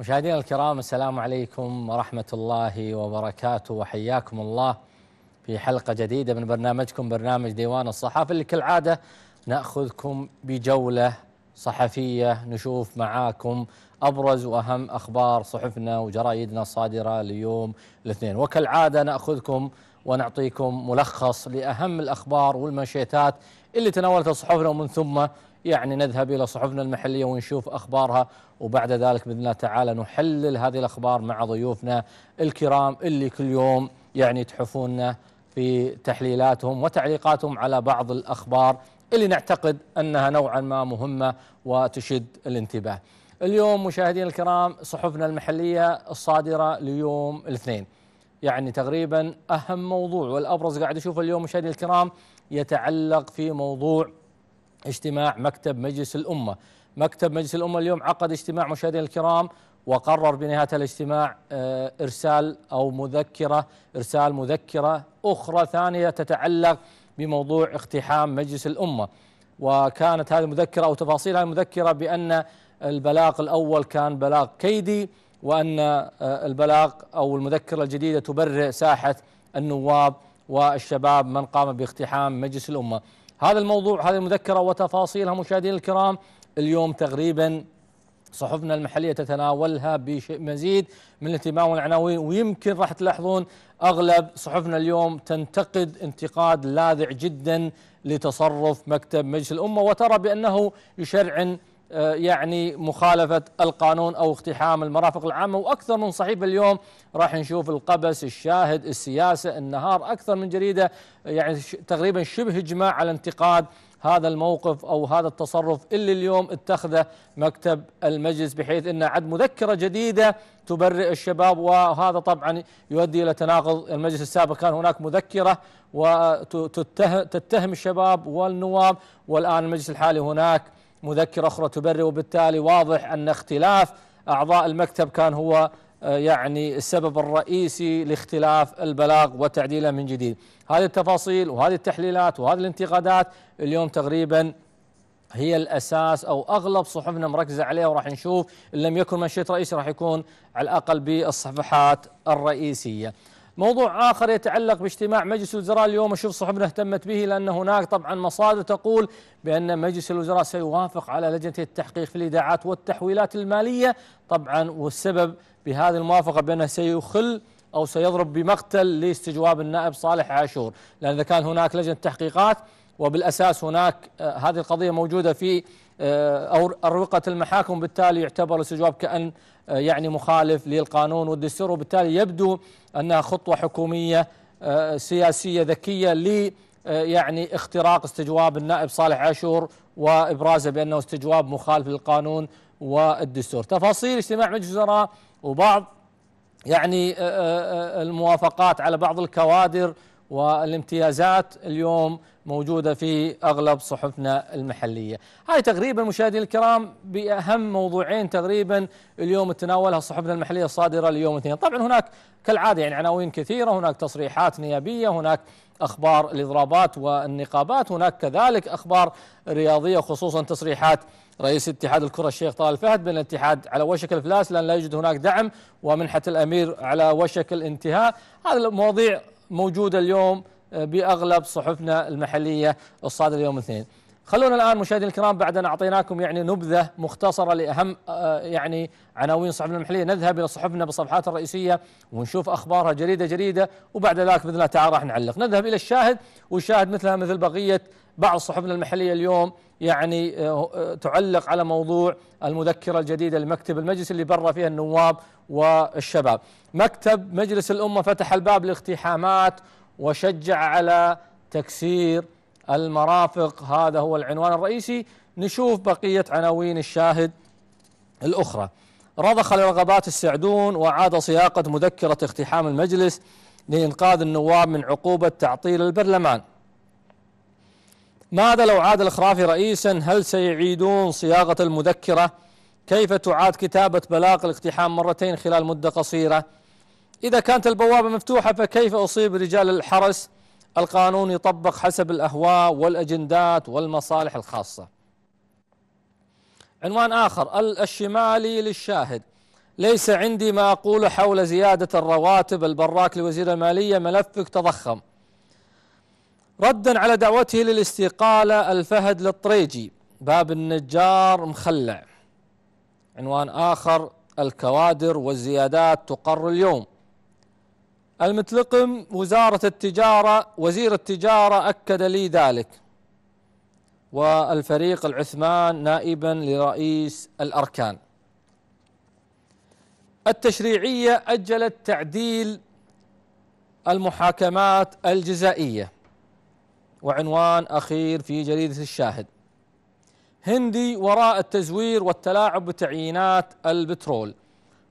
مشاهدينا الكرام السلام عليكم ورحمة الله وبركاته وحياكم الله في حلقة جديدة من برنامجكم برنامج ديوان الصحافة اللي كالعادة نأخذكم بجولة صحفية نشوف معاكم أبرز وأهم أخبار صحفنا وجرائدنا الصادرة ليوم الاثنين وكالعادة نأخذكم ونعطيكم ملخص لأهم الأخبار والمنشيتات اللي تناولتها صحفنا ومن ثم يعني نذهب إلى صحفنا المحلية ونشوف أخبارها وبعد ذلك بإذن الله تعالى نحلل هذه الأخبار مع ضيوفنا الكرام اللي كل يوم يعني تحفونا في تحليلاتهم وتعليقاتهم على بعض الأخبار اللي نعتقد أنها نوعا ما مهمة وتشد الانتباه اليوم مشاهدينا الكرام صحفنا المحلية الصادرة ليوم الاثنين يعني تقريبا أهم موضوع والأبرز قاعد أشوفه اليوم مشاهدي الكرام يتعلق في موضوع اجتماع مكتب مجلس الأمة مكتب مجلس الأمة اليوم عقد اجتماع مشاهدينا الكرام وقرر بنهاية الاجتماع آه، إرسال أو مذكرة إرسال مذكرة أخرى ثانية تتعلق بموضوع اقتحام مجلس الأمة وكانت هذه المذكرة أو تفاصيل هذه المذكرة بأن البلاغ الأول كان بلاغ كيدي وأن آه، البلاغ أو المذكرة الجديدة تبرئ ساحة النواب والشباب من قام باقتحام مجلس الأمة هذا الموضوع هذه المذكرة وتفاصيلها مشاهدينا الكرام اليوم تقريبا صحفنا المحلية تتناولها بمزيد من الاهتمام والعناوين ويمكن راح تلاحظون أغلب صحفنا اليوم تنتقد انتقاد لاذع جدا لتصرف مكتب مجلس الأمة وترى بأنه يشرعن آه، يعني مخالفة القانون أو اقتحام المرافق العامة وأكثر من صحيفة اليوم راح نشوف القبس الشاهد السياسة النهار أكثر من جريدة يعني تقريبا شبه إجماع على انتقاد هذا الموقف أو هذا التصرف اللي اليوم اتخذه مكتب المجلس بحيث أنه عد مذكرة جديدة تبرئ الشباب وهذا طبعا يؤدي إلى تناقض المجلس السابق كان هناك مذكرة وتتهم الشباب والنواب والآن المجلس الحالي هناك مذكرة أخرى تبرر وبالتالي واضح أن اختلاف أعضاء المكتب كان هو آه، يعني السبب الرئيسي لاختلاف البلاغ وتعديله من جديد هذه التفاصيل وهذه التحليلات وهذه الانتقادات اليوم تقريبا هي الاساس او اغلب صحفنا مركزه عليها وراح نشوف ان لم يكن منشط رئيسي راح يكون على الاقل بالصفحات الرئيسيه. موضوع آخر يتعلق باجتماع مجلس الوزراء اليوم أشوف صحبنا اهتمت به لأن هناك طبعا مصادر تقول بأن مجلس الوزراء سيوافق على لجنة التحقيق في الإيداعات والتحويلات المالية طبعا والسبب بهذه الموافقة بأنه سيخل أو سيضرب بمقتل لاستجواب النائب صالح عاشور لأن إذا كان هناك لجنة تحقيقات وبالأساس هناك آه، هذه القضية موجودة في آه، أو أروقة المحاكم بالتالي يعتبر الاستجواب كأن آه، يعني مخالف للقانون والدستور وبالتالي يبدو أنها خطوة حكومية سياسية ذكية ل يعني اختراق استجواب النائب صالح عاشور وابرازه بانه استجواب مخالف للقانون والدستور تفاصيل اجتماع مجلس الوزراء وبعض يعني الموافقات على بعض الكوادر والامتيازات اليوم موجودة في أغلب صحفنا المحلية هاي تقريبا مشاهدينا الكرام بأهم موضوعين تقريبا اليوم تناولها صحفنا المحلية الصادرة اليوم اثنين طبعا هناك كالعادة يعني عناوين كثيرة هناك تصريحات نيابية هناك أخبار الإضرابات والنقابات هناك كذلك أخبار رياضية خصوصا تصريحات رئيس اتحاد الكرة الشيخ طلال فهد بأن الاتحاد على وشك الإفلاس لأن لا يوجد هناك دعم ومنحة الأمير على وشك الانتهاء هذه المواضيع موجودة اليوم آه، بأغلب صحفنا المحلية الصادرة اليوم الاثنين خلونا الآن مشاهدينا الكرام بعد أن أعطيناكم يعني نبذة مختصرة لأهم آه، يعني عناوين صحفنا المحلية نذهب إلى صحفنا بالصفحات الرئيسية ونشوف أخبارها جريدة جريدة وبعد ذلك بإذن الله تعالى راح نعلق نذهب إلى الشاهد والشاهد مثلها مثل بقية بعض صحفنا المحلية اليوم يعني آه، آه، تعلق على موضوع المذكرة الجديدة لمكتب المجلس اللي برا فيها النواب والشباب مكتب مجلس الأمة فتح الباب للاقتحامات وشجع على تكسير المرافق هذا هو العنوان الرئيسي نشوف بقية عناوين الشاهد الأخرى رضخ لرغبات السعدون وعاد صياغة مذكرة اقتحام المجلس لإنقاذ النواب من عقوبة تعطيل البرلمان ماذا لو عاد الخرافي رئيسا هل سيعيدون صياغة المذكرة كيف تعاد كتابة بلاغ الاقتحام مرتين خلال مدة قصيرة إذا كانت البوابة مفتوحة فكيف أصيب رجال الحرس القانون يطبق حسب الأهواء والأجندات والمصالح الخاصة عنوان آخر الشمالي للشاهد ليس عندي ما أقول حول زيادة الرواتب البراك لوزير المالية ملفك تضخم ردا على دعوته للاستقالة الفهد للطريجي باب النجار مخلع عنوان آخر الكوادر والزيادات تقر اليوم المتلقم وزارة التجارة وزير التجارة أكد لي ذلك والفريق العثمان نائبا لرئيس الأركان التشريعية أجلت تعديل المحاكمات الجزائية وعنوان أخير في جريدة الشاهد هندي وراء التزوير والتلاعب بتعيينات البترول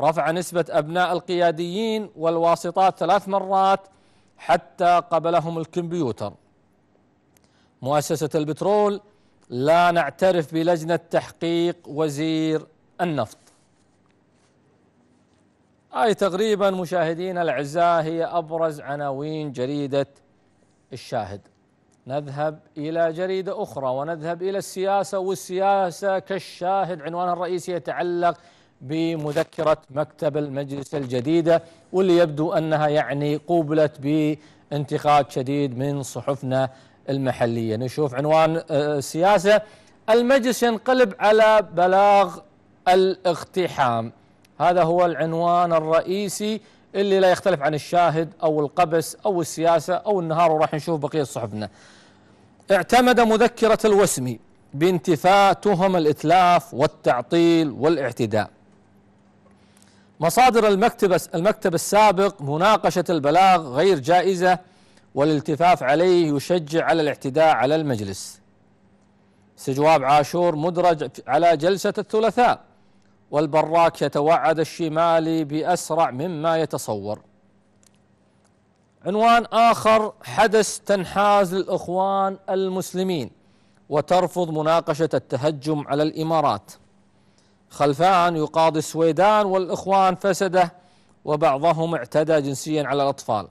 رفع نسبة أبناء القياديين والواسطات ثلاث مرات حتى قبلهم الكمبيوتر مؤسسة البترول لا نعترف بلجنة تحقيق وزير النفط هاي تقريبا مشاهدينا الأعزاء هي أبرز عناوين جريدة الشاهد نذهب إلى جريدة أخرى ونذهب إلى السياسة والسياسة كالشاهد عنوانها الرئيسي يتعلق بمذكرة مكتب المجلس الجديدة واللي يبدو أنها يعني قوبلت بانتقاد شديد من صحفنا المحلية نشوف عنوان السياسة آه، المجلس ينقلب على بلاغ الاقتحام هذا هو العنوان الرئيسي اللي لا يختلف عن الشاهد أو القبس أو السياسة أو النهار وراح نشوف بقية صحفنا اعتمد مذكرة الوسمي بانتفاء تهم الإتلاف والتعطيل والاعتداء مصادر المكتب المكتب السابق مناقشة البلاغ غير جائزة والالتفاف عليه يشجع على الاعتداء على المجلس استجواب عاشور مدرج على جلسة الثلاثاء والبراك يتوعد الشمالي بأسرع مما يتصور عنوان آخر حدث تنحاز للإخوان المسلمين وترفض مناقشة التهجم على الإمارات خلفان يقاضي السويدان والإخوان فسده وبعضهم اعتدى جنسيا على الأطفال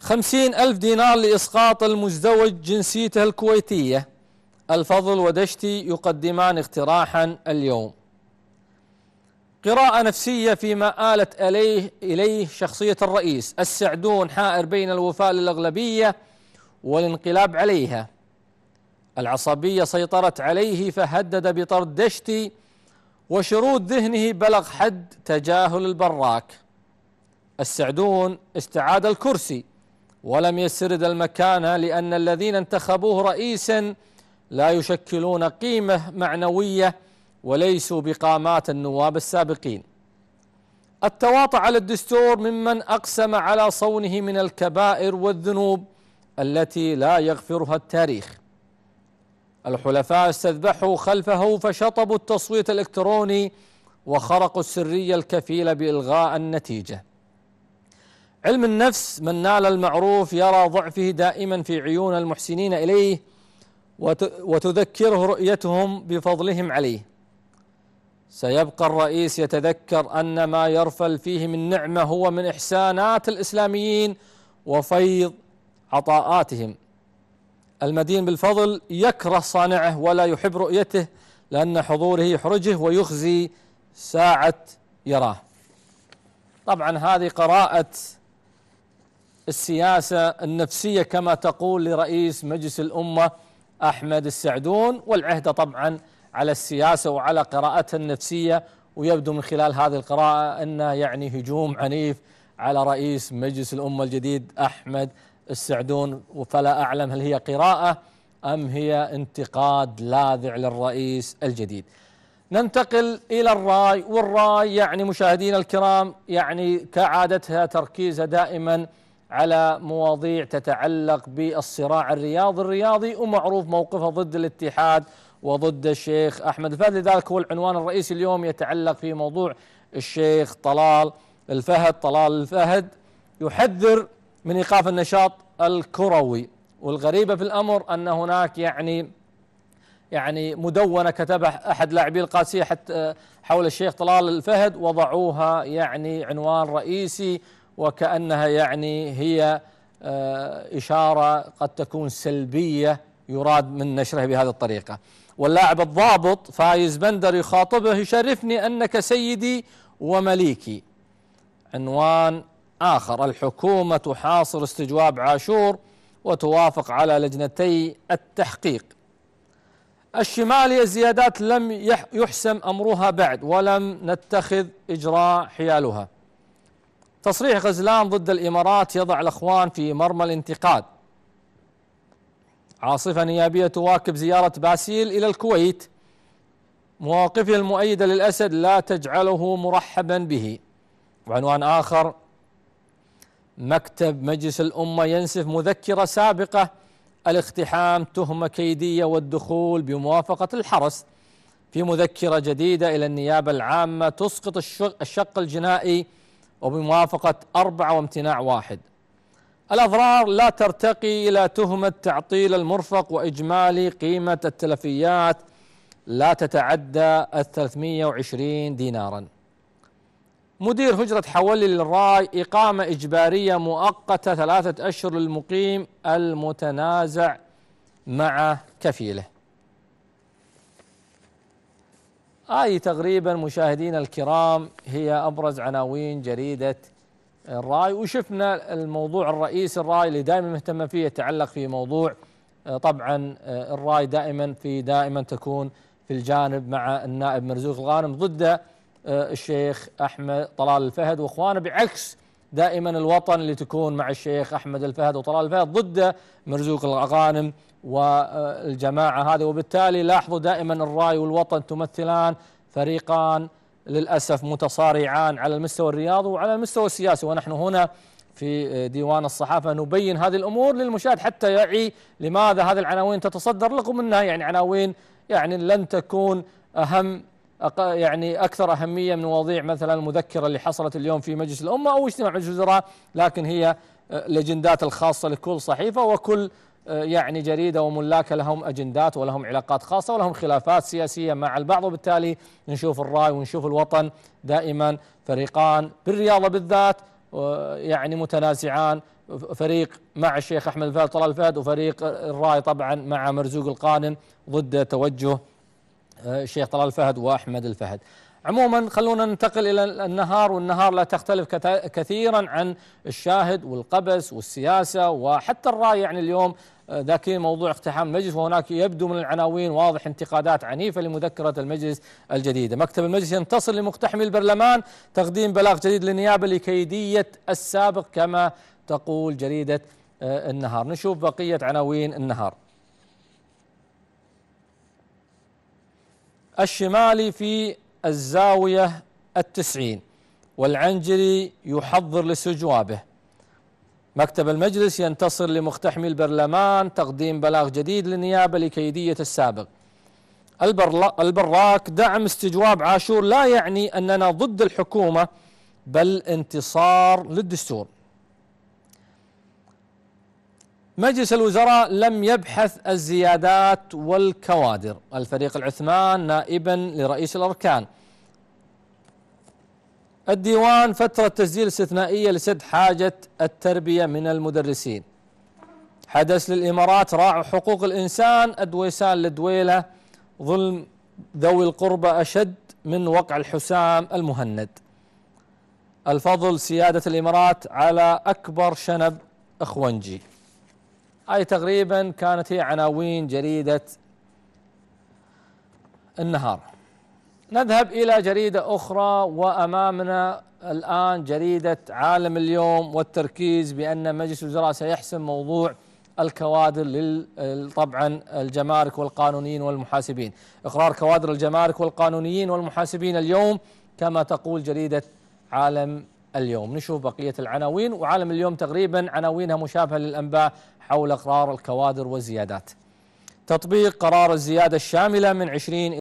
خمسين ألف دينار لإسقاط المزدوج جنسيته الكويتية الفضل ودشتي يقدمان اقتراحا اليوم قراءة نفسية فيما آلت إليه, إليه شخصية الرئيس السعدون حائر بين الوفاء للأغلبية والانقلاب عليها العصبية سيطرت عليه فهدد بطرد دشتي وشرود ذهنه بلغ حد تجاهل البراك السعدون استعاد الكرسي ولم يسرد المكانة لأن الذين انتخبوه رئيساً لا يشكلون قيمة معنوية وليسوا بقامات النواب السابقين التواطع على الدستور ممن أقسم على صونه من الكبائر والذنوب التي لا يغفرها التاريخ الحلفاء استذبحوا خلفه فشطبوا التصويت الإلكتروني وخرقوا السرية الكفيلة بإلغاء النتيجة علم النفس من نال المعروف يرى ضعفه دائما في عيون المحسنين إليه وتذكره رؤيتهم بفضلهم عليه سيبقى الرئيس يتذكر أن ما يرفل فيه من نعمة هو من إحسانات الإسلاميين وفيض عطاءاتهم المدين بالفضل يكره صانعه ولا يحب رؤيته لأن حضوره يحرجه ويخزي ساعة يراه طبعا هذه قراءة السياسة النفسية كما تقول لرئيس مجلس الأمة أحمد السعدون والعهدة طبعا على السياسة وعلى قراءتها النفسية ويبدو من خلال هذه القراءة أنه يعني هجوم عنيف على رئيس مجلس الأمة الجديد أحمد السعدون فلا أعلم هل هي قراءة أم هي انتقاد لاذع للرئيس الجديد ننتقل إلى الراي والراي يعني مشاهدينا الكرام يعني كعادتها تركيزها دائما على مواضيع تتعلق بالصراع الرياضي الرياضي ومعروف موقفه ضد الاتحاد وضد الشيخ أحمد الفهد لذلك هو العنوان الرئيسي اليوم يتعلق في موضوع الشيخ طلال الفهد طلال الفهد يحذر من إيقاف النشاط الكروي والغريبة في الأمر أن هناك يعني يعني مدونة كتبها أحد لاعبي القادسية حتى حول الشيخ طلال الفهد وضعوها يعني عنوان رئيسي وكأنها يعني هي آه، إشارة قد تكون سلبية يراد من نشره بهذه الطريقة واللاعب الضابط فايز بندر يخاطبه يشرفني أنك سيدي ومليكي عنوان آخر الحكومة تحاصر استجواب عاشور وتوافق على لجنتي التحقيق الشمالي الزيادات لم يحسم أمرها بعد ولم نتخذ إجراء حيالها تصريح غزلان ضد الإمارات يضع الأخوان في مرمى الانتقاد عاصفة نيابية تواكب زيارة باسيل إلى الكويت مواقفه المؤيدة للأسد لا تجعله مرحبا به وعنوان آخر مكتب مجلس الأمة ينسف مذكرة سابقة الاقتحام تهمة كيدية والدخول بموافقة الحرس في مذكرة جديدة إلى النيابة العامة تسقط الشق الجنائي وبموافقة أربعة وامتناع واحد الأضرار لا ترتقي إلى تهمة تعطيل المرفق وإجمالي قيمة التلفيات لا تتعدى ال 320 دينارا مدير هجرة حولي للراي إقامة إجبارية مؤقتة ثلاثة أشهر للمقيم المتنازع مع كفيله هذه آه تقريبا مشاهدينا الكرام هي ابرز عناوين جريده الراي وشفنا الموضوع الرئيسي الراي اللي دائما مهتم فيه يتعلق في موضوع آه، طبعا آه، الراي دائما في دائما تكون في الجانب مع النائب مرزوق الغانم ضد آه، الشيخ احمد طلال الفهد واخوانه بعكس دائما الوطن اللي تكون مع الشيخ احمد الفهد وطلال الفهد ضد مرزوق الغانم والجماعة هذه وبالتالي لاحظوا دائما الراي والوطن تمثلان فريقان للأسف متصارعان على المستوى الرياضي وعلى المستوى السياسي ونحن هنا في ديوان الصحافة نبين هذه الأمور للمشاهد حتى يعي لماذا هذه العناوين تتصدر لكم أنها يعني عناوين يعني لن تكون أهم يعني أكثر أهمية من مواضيع مثلا المذكرة اللي حصلت اليوم في مجلس الأمة أو اجتماع مجلس الوزراء لكن هي آه، لجندات الخاصة لكل صحيفة وكل آه، يعني جريدة وملاكها لهم أجندات ولهم علاقات خاصة ولهم خلافات سياسية مع البعض وبالتالي نشوف الرأي ونشوف الوطن دائما فريقان بالرياضة بالذات يعني متنازعان فريق مع الشيخ أحمد الفهد طلال الفهد وفريق الرأي طبعا مع مرزوق القانن ضد توجه آه، الشيخ طلال الفهد وأحمد الفهد عموما خلونا ننتقل الى النهار والنهار لا تختلف كثيرا عن الشاهد والقبس والسياسه وحتى الراي يعني اليوم آه، ذاك موضوع اقتحام المجلس وهناك يبدو من العناوين واضح انتقادات عنيفة لمذكرة المجلس الجديدة مكتب المجلس ينتصر لمقتحمي البرلمان تقديم بلاغ جديد للنيابة لكيدية السابق كما تقول جريدة آه، النهار نشوف بقية عناوين النهار الشمالي في الزاوية التسعين والعنجري يحضر لسجوابه مكتب المجلس ينتصر لمقتحمي البرلمان تقديم بلاغ جديد للنيابة لكيدية السابق البراك دعم استجواب عاشور لا يعني أننا ضد الحكومة بل انتصار للدستور مجلس الوزراء لم يبحث الزيادات والكوادر الفريق العثمان نائبا لرئيس الأركان الديوان فترة تسجيل استثنائية لسد حاجة التربية من المدرسين حدث للإمارات راعوا حقوق الإنسان أدويسان لدويلة ظلم ذوي القربى أشد من وقع الحسام المهند الفضل سيادة الإمارات على أكبر شنب أخوانجي أي تقريبا كانت هي عناوين جريدة النهار نذهب إلى جريدة أخرى وأمامنا الآن جريدة عالم اليوم والتركيز بأن مجلس الوزراء سيحسم موضوع الكوادر لل... طبعا الجمارك والقانونيين والمحاسبين إقرار كوادر الجمارك والقانونيين والمحاسبين اليوم كما تقول جريدة عالم اليوم نشوف بقية العناوين وعالم اليوم تقريبا عناوينها مشابهة للأنباء حول أقرار الكوادر والزيادات تطبيق قرار الزيادة الشاملة من 20